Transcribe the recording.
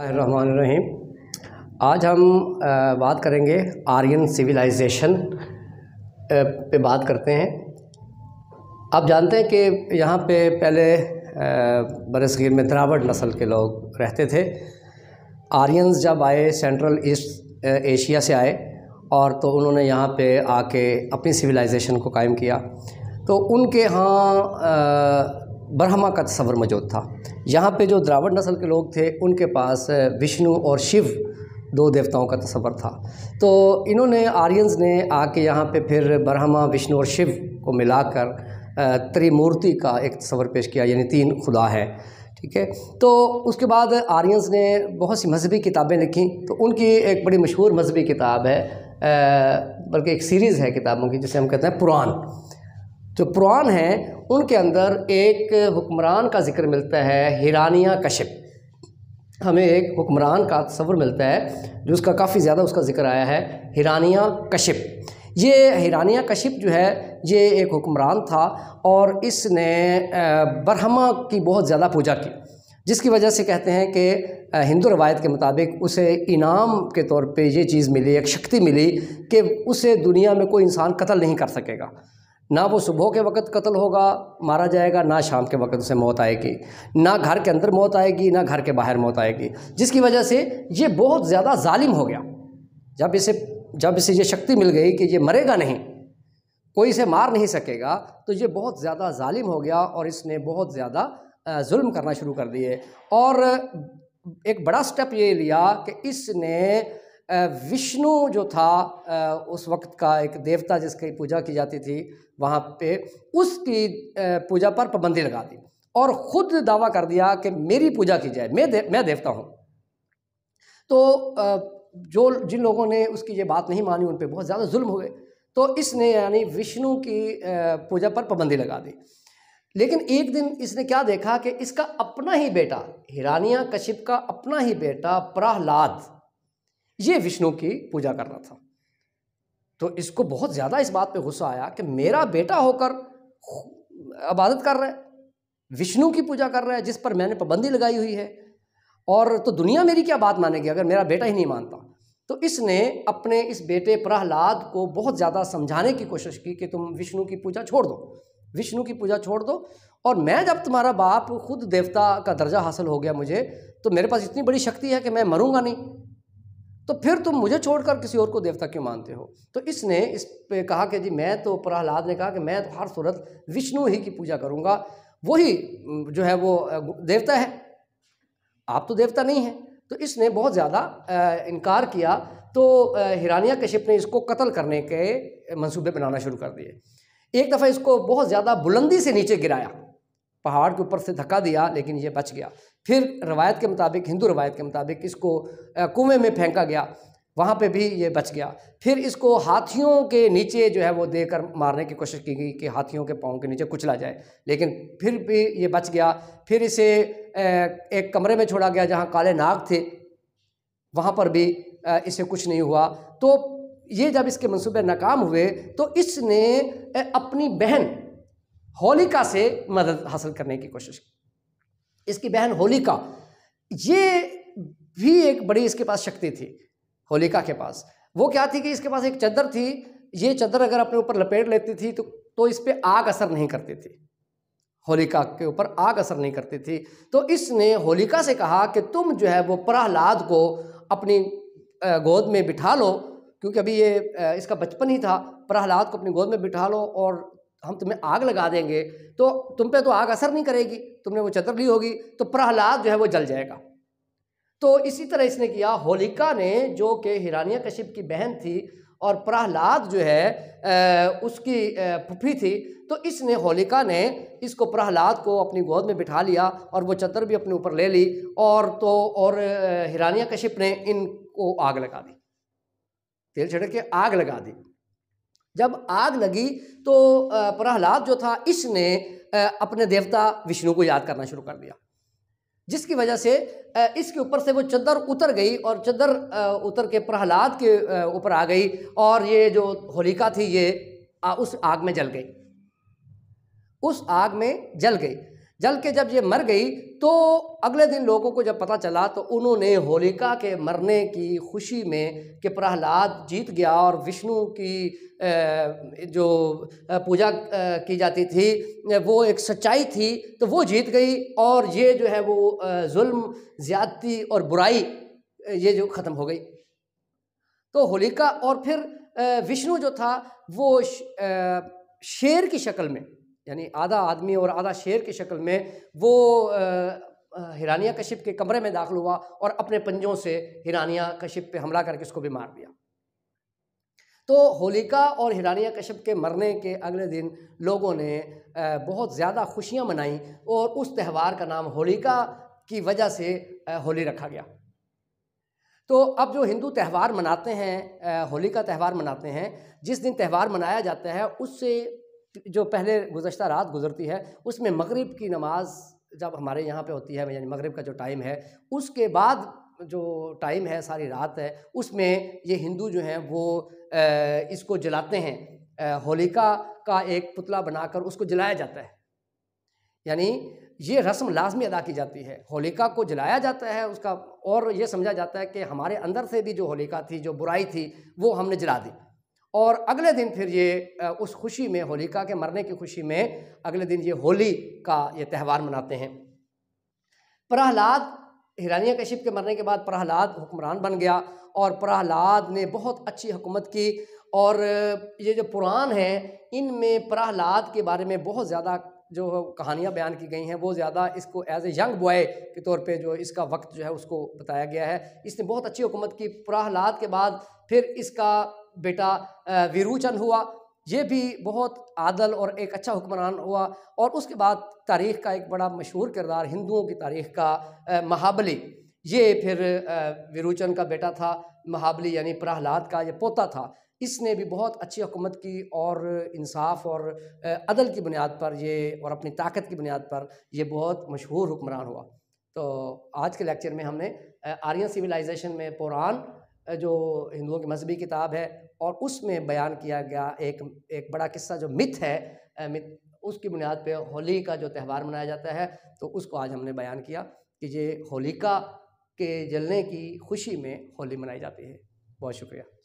रहमान रहीम आज हम बात करेंगे आर्यन सिविलाइजेशन पे बात करते हैं आप जानते हैं कि यहाँ पे पहले बरसगीर में द्रावड़ नस्ल के लोग रहते थे आर्यनस जब आए सेंट्रल ईस्ट एशिया से आए और तो उन्होंने यहाँ पे आके अपनी सिविलाइजेशन को कायम किया तो उनके यहाँ ब्रह्मा का तस्वर मौजूद था यहाँ पे जो द्रावण नस्ल के लोग थे उनके पास विष्णु और शिव दो देवताओं का तस्वर था तो इन्होंने आर्यंस ने आके यहाँ पे फिर ब्रह्मा विष्णु और शिव को मिलाकर त्रिमूर्ति का एक तस्वर पेश किया यानी तीन खुदा है ठीक है तो उसके बाद आर्यंस ने बहुत सी मजहबी किताबें लिखीं तो उनकी एक बड़ी मशहूर मजहबी किताब है बल्कि एक सीरीज़ है किताबों की जिसे हम कहते हैं पुराण जो पुरान हैं उनके अंदर एक हुक्मरान का जिक्र मिलता है हिरानिया कशिप हमें एक हुक्मरान का तस्वर मिलता है जो उसका काफ़ी ज़्यादा उसका जिक्र आया है हिरानिया कशप ये हिरानिया कशिप जो है ये एक हुक्मरान था और इसने बरहमा की बहुत ज़्यादा पूजा की जिसकी वजह से कहते हैं कि हिंदू रवायत के मुताबिक उसे इनाम के तौर पे ये चीज़ मिली एक शक्ति मिली कि उसे दुनिया में कोई इंसान कत्ल नहीं कर सकेगा ना वो सुबह के वक्त कत्ल होगा मारा जाएगा ना शाम के वक्त उसे मौत आएगी ना घर के अंदर मौत आएगी ना घर के बाहर मौत आएगी जिसकी वजह से ये बहुत ज़्यादा ालिम हो गया जब इसे जब इसे ये शक्ति मिल गई कि ये मरेगा नहीं कोई इसे मार नहीं सकेगा तो ये बहुत ज़्यादा ालिम हो गया और इसने बहुत ज़्यादा जुल्म करना शुरू कर दिए और एक बड़ा स्टेप ये लिया कि इसने विष्णु जो था उस वक्त का एक देवता जिसकी पूजा की जाती थी वहाँ पे उसकी पूजा पर पाबंदी लगा दी और खुद दावा कर दिया कि मेरी पूजा की जाए मैं दे, मैं देवता हूँ तो जो जिन लोगों ने उसकी ये बात नहीं मानी उन पर बहुत ज़्यादा जुल्म हुए तो इसने यानी विष्णु की पूजा पर पाबंदी लगा दी लेकिन एक दिन इसने क्या देखा कि इसका अपना ही बेटा हिरानिया कशिप का अपना ही बेटा प्रहलाद ये विष्णु की पूजा कर रहा था तो इसको बहुत ज़्यादा इस बात पे गुस्सा आया कि मेरा बेटा होकर इबादत कर रहा है विष्णु की पूजा कर रहा है जिस पर मैंने पाबंदी लगाई हुई है और तो दुनिया मेरी क्या बात मानेगी अगर मेरा बेटा ही नहीं मानता तो इसने अपने इस बेटे प्रहलाद को बहुत ज़्यादा समझाने की कोशिश की कि तुम विष्णु की पूजा छोड़ दो विष्णु की पूजा छोड़ दो और मैं जब तुम्हारा बाप खुद देवता का दर्जा हासिल हो गया मुझे तो मेरे पास इतनी बड़ी शक्ति है कि मैं मरूंगा नहीं तो फिर तुम मुझे छोड़कर किसी और को देवता क्यों मानते हो तो इसने इस पे कहा कि जी मैं तो प्रहलाद ने कहा कि मैं तो हर सूरत विष्णु ही की पूजा करूँगा वही जो है वो देवता है आप तो देवता नहीं हैं तो इसने बहुत ज़्यादा इनकार किया तो हिरानिया कश्यप ने इसको कत्ल करने के मंसूबे बनाना शुरू कर दिए एक दफ़ा इसको बहुत ज़्यादा बुलंदी से नीचे गिराया पहाड़ के ऊपर से धक्का दिया लेकिन ये बच गया फिर रवायत के मुताबिक हिंदू रवायत के मुताबिक इसको कुएं में फेंका गया वहाँ पे भी ये बच गया फिर इसको हाथियों के नीचे जो है वो देकर मारने की कोशिश की गई कि हाथियों के पाँव के नीचे कुचला जाए लेकिन फिर भी ये बच गया फिर इसे एक कमरे में छोड़ा गया जहाँ काले नाग थे वहाँ पर भी इसे कुछ नहीं हुआ तो ये जब इसके मंसूबे नाकाम हुए तो इसने अपनी बहन होलिका से मदद हासिल करने की कोशिश की इसकी बहन होलिका ये भी एक बड़ी इसके पास शक्ति थी होलिका के पास वो क्या थी कि इसके पास एक चद्दर थी ये चद्दर अगर अपने ऊपर लपेट लेती थी तो तो इस पर आग असर नहीं करती थी होलिका के ऊपर आग असर नहीं करती थी तो इसने होलिका से कहा कि तुम जो है वो प्रहलाद को अपनी गोद में बिठा लो क्योंकि अभी ये इसका बचपन ही था प्रहलाद को अपनी गोद में बिठा लो और हम तुम्हें आग लगा देंगे तो तुम पे तो आग असर नहीं करेगी तुमने वो चतर ली होगी तो प्रहलाद जो है वो जल जाएगा तो इसी तरह इसने किया होलिका ने जो कि हिरानिया कश्यप की बहन थी और प्रहलाद जो है आ, उसकी फुफी थी तो इसने होलिका ने इसको प्रहलाद को अपनी गोद में बिठा लिया और वो चतर भी अपने ऊपर ले ली और तो और हिरानिया कश्यप ने इनको आग लगा दी तेल छिड़क के आग लगा दी जब आग लगी तो प्रहलाद जो था इसने अपने देवता विष्णु को याद करना शुरू कर दिया जिसकी वजह से इसके ऊपर से वो चद्दर उतर गई और चद्दर उतर के प्रहलाद के ऊपर आ गई और ये जो होलिका थी ये उस आग में जल गई उस आग में जल गई जल के जब ये मर गई तो अगले दिन लोगों को जब पता चला तो उन्होंने होलिका के मरने की खुशी में कि प्रहलाद जीत गया और विष्णु की जो पूजा की जाती थी वो एक सच्चाई थी तो वो जीत गई और ये जो है वो जुल्म ज़्यादती और बुराई ये जो ख़त्म हो गई तो होलिका और फिर विष्णु जो था वो शेर की शक्ल में यानी आधा आदमी और आधा शेर की शक्ल में वो हिरानिया कश्यप के कमरे में दाखिल हुआ और अपने पंजों से हिरानिया कश्यप पे हमला करके उसको भी मार दिया तो होलिका और हिरानिया कश्यप के मरने के अगले दिन लोगों ने बहुत ज़्यादा खुशियाँ मनाई और उस त्यौहार का नाम होलिका की वजह से होली रखा गया तो अब जो हिंदू त्यौहार मनाते हैं होली का त्यौहार मनाते हैं जिस दिन त्यौहार मनाया जाता है उससे जो पहले गुजशत रात गुजरती है उसमें मगरब की नमाज़ जब हमारे यहाँ पर होती है यानी मगरब का जो टाइम है उसके बाद जो टाइम है सारी रात है उसमें ये हिंदू जो हैं वो इसको जलाते हैं होलिका का एक पुतला बनाकर उसको जलाया जाता है यानी ये रस्म लाजमी अदा की जाती है होलिका को जलाया जाता है उसका और ये समझा जाता है कि हमारे अंदर से भी जो होलिका थी जो बुराई थी वो हमने जला दी और अगले दिन फिर ये उस खुशी में होलिका के मरने की खुशी में अगले दिन ये होली का ये त्यौहार मनाते हैं प्रहलाद हिरानिया कश्यप के मरने के बाद प्रहलाद हुक्मरान बन गया और प्रहलाद ने बहुत अच्छी हुकूमत की और ये जो पुराण हैं इनमें प्रहलाद के बारे में बहुत ज़्यादा जो कहानियाँ बयान की गई हैं वो ज़्यादा इसको एज ए यंग बॉय के तौर पे जो इसका वक्त जो है उसको बताया गया है इसने बहुत अच्छी हुकूमत की प्रहलाद के बाद फिर इसका बेटा विरूचन हुआ ये भी बहुत आदल और एक अच्छा हुक्मरान हुआ और उसके बाद तारीख़ का एक बड़ा मशहूर किरदार हिंदुओं की तारीख़ का महाबली ये फिर विरूचन का बेटा था महाबली यानी प्रहलाद का ये पोता था इसने भी बहुत अच्छी हुकूमत की और इंसाफ और अदल की बुनियाद पर ये और अपनी ताकत की बुनियाद पर ये बहुत मशहूर हुक्मरान हुआ तो आज के लेक्चर में हमने आर्यन सिविलाइजेशन में पुरान जो हिंदुओं की मजहबी किताब है और उसमें बयान किया गया एक एक बड़ा किस्सा जो मिथ है मिथ उसकी बुनियाद पे होली का जो त्यौहार मनाया जाता है तो उसको आज हमने बयान किया कि ये होलिका के जलने की खुशी में होली मनाई जाती है बहुत शुक्रिया